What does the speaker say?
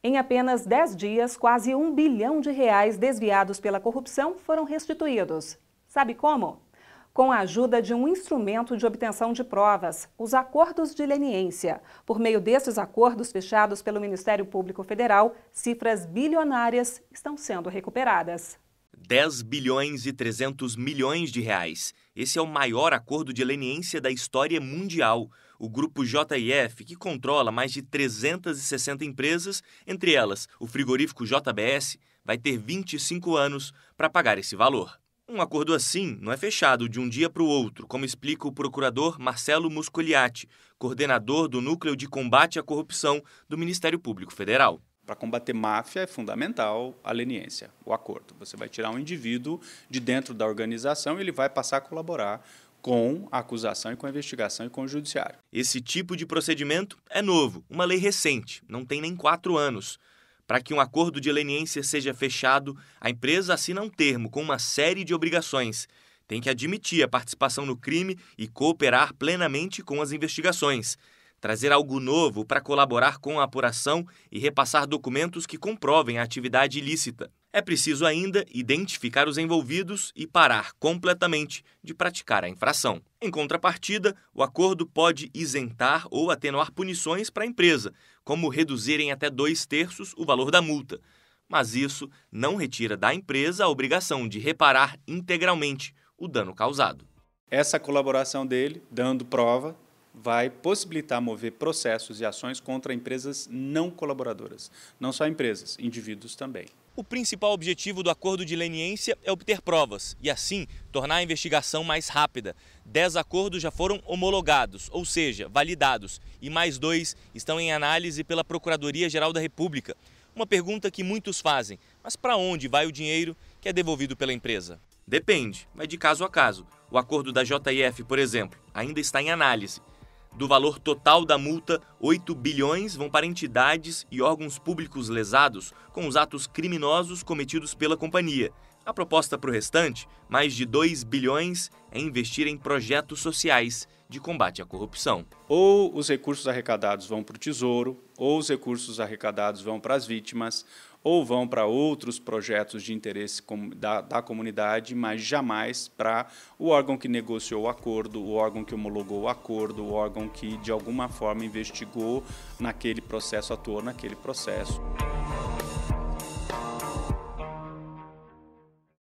Em apenas 10 dias, quase um bilhão de reais desviados pela corrupção foram restituídos. Sabe como? Com a ajuda de um instrumento de obtenção de provas, os acordos de leniência. Por meio desses acordos fechados pelo Ministério Público Federal, cifras bilionárias estão sendo recuperadas. 10 bilhões e 300 milhões de reais. Esse é o maior acordo de leniência da história mundial. O grupo JIF, que controla mais de 360 empresas, entre elas o frigorífico JBS, vai ter 25 anos para pagar esse valor. Um acordo assim não é fechado de um dia para o outro, como explica o procurador Marcelo Muscoliati, coordenador do Núcleo de Combate à Corrupção do Ministério Público Federal. Para combater máfia é fundamental a leniência, o acordo. Você vai tirar um indivíduo de dentro da organização e ele vai passar a colaborar com a acusação e com a investigação e com o judiciário. Esse tipo de procedimento é novo, uma lei recente, não tem nem quatro anos. Para que um acordo de leniência seja fechado, a empresa assina um termo com uma série de obrigações. Tem que admitir a participação no crime e cooperar plenamente com as investigações trazer algo novo para colaborar com a apuração e repassar documentos que comprovem a atividade ilícita. É preciso ainda identificar os envolvidos e parar completamente de praticar a infração. Em contrapartida, o acordo pode isentar ou atenuar punições para a empresa, como reduzir em até dois terços o valor da multa. Mas isso não retira da empresa a obrigação de reparar integralmente o dano causado. Essa colaboração dele, dando prova, vai possibilitar mover processos e ações contra empresas não colaboradoras. Não só empresas, indivíduos também. O principal objetivo do acordo de leniência é obter provas e, assim, tornar a investigação mais rápida. Dez acordos já foram homologados, ou seja, validados, e mais dois estão em análise pela Procuradoria-Geral da República. Uma pergunta que muitos fazem: mas para onde vai o dinheiro que é devolvido pela empresa? Depende, vai de caso a caso. O acordo da JIF, por exemplo, ainda está em análise. Do valor total da multa, 8 bilhões vão para entidades e órgãos públicos lesados com os atos criminosos cometidos pela companhia. A proposta para o restante, mais de 2 bilhões, é investir em projetos sociais de combate à corrupção. Ou os recursos arrecadados vão para o Tesouro, ou os recursos arrecadados vão para as vítimas, ou vão para outros projetos de interesse da, da comunidade, mas jamais para o órgão que negociou o acordo, o órgão que homologou o acordo, o órgão que de alguma forma investigou naquele processo, atuou naquele processo.